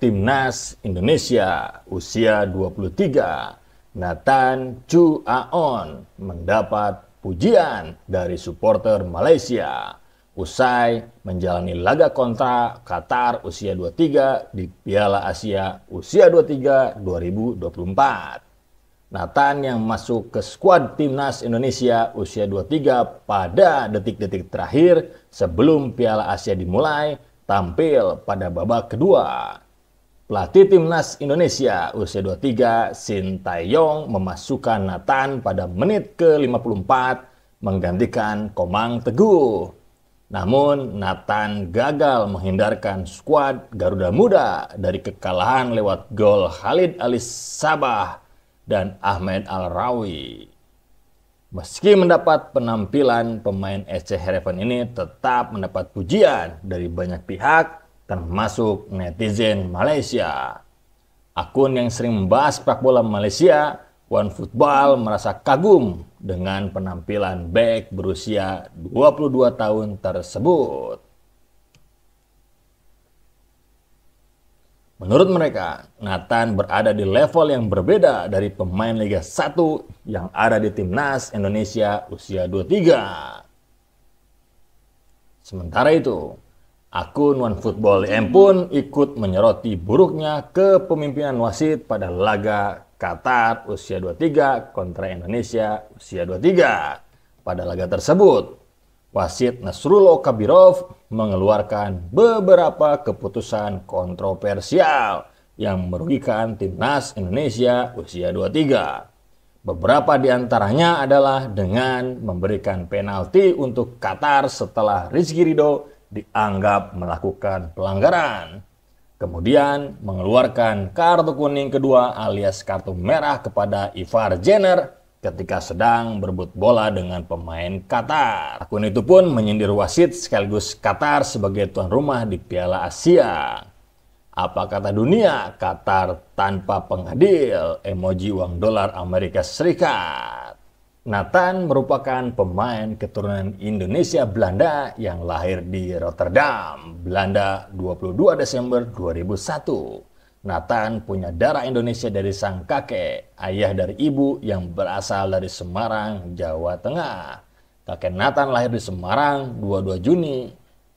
Timnas Indonesia usia 23, Nathan Chu Aon mendapat pujian dari supporter Malaysia usai menjalani laga kontra Qatar usia 23 di Piala Asia usia 23 2024. Nathan yang masuk ke skuad timnas Indonesia usia 23 pada detik-detik terakhir sebelum Piala Asia dimulai tampil pada babak kedua. Pelatih Timnas Indonesia UC23 Sintayong e memasukkan Nathan pada menit ke-54 menggantikan Komang Teguh. Namun Nathan gagal menghindarkan skuad Garuda Muda dari kekalahan lewat gol Khalid Ali Sabah dan Ahmed Al-Rawi. Meski mendapat penampilan pemain SC Heaven ini tetap mendapat pujian dari banyak pihak termasuk netizen Malaysia. Akun yang sering membahas sepak bola Malaysia, One Football merasa kagum dengan penampilan back berusia 22 tahun tersebut. Menurut mereka, Nathan berada di level yang berbeda dari pemain Liga 1 yang ada di timnas Indonesia usia 23. Sementara itu, Akun One Football DM pun ikut menyoroti buruknya kepemimpinan wasit pada laga Qatar usia 23 kontra Indonesia usia 23. Pada laga tersebut, wasit Nasrullah Kabirov mengeluarkan beberapa keputusan kontroversial yang merugikan timnas Indonesia usia 23. Beberapa di antaranya adalah dengan memberikan penalti untuk Qatar setelah Rizky Ridho dianggap melakukan pelanggaran. Kemudian mengeluarkan kartu kuning kedua alias kartu merah kepada Ivar Jenner ketika sedang berebut bola dengan pemain Qatar. Akun itu pun menyindir wasit sekaligus Qatar sebagai tuan rumah di Piala Asia. Apa kata dunia Qatar tanpa pengadil. emoji uang dolar Amerika Serikat? Nathan merupakan pemain keturunan Indonesia Belanda yang lahir di Rotterdam, Belanda 22 Desember 2001. Nathan punya darah Indonesia dari sang kakek, ayah dari ibu yang berasal dari Semarang, Jawa Tengah. Kakek Nathan lahir di Semarang 22 Juni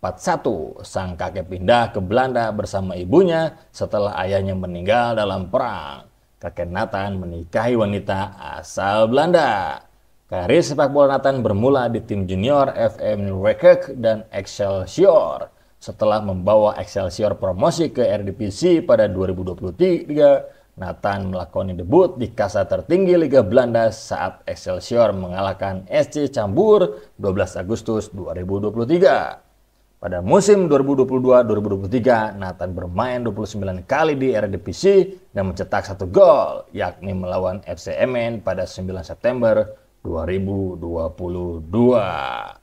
41. Sang kakek pindah ke Belanda bersama ibunya setelah ayahnya meninggal dalam perang. Kakek Nathan menikahi wanita asal Belanda. Karir sepak bola Nathan bermula di tim junior FM Nuremberg dan Excelsior. Setelah membawa Excelsior promosi ke RDPC pada 2023, Nathan melakoni debut di kasta tertinggi Liga Belanda saat Excelsior mengalahkan SC Cambur 12 Agustus 2023. Pada musim 2022-2023, Nathan bermain 29 kali di RDPC dan mencetak satu gol, yakni melawan FC Emen pada 9 September 2022.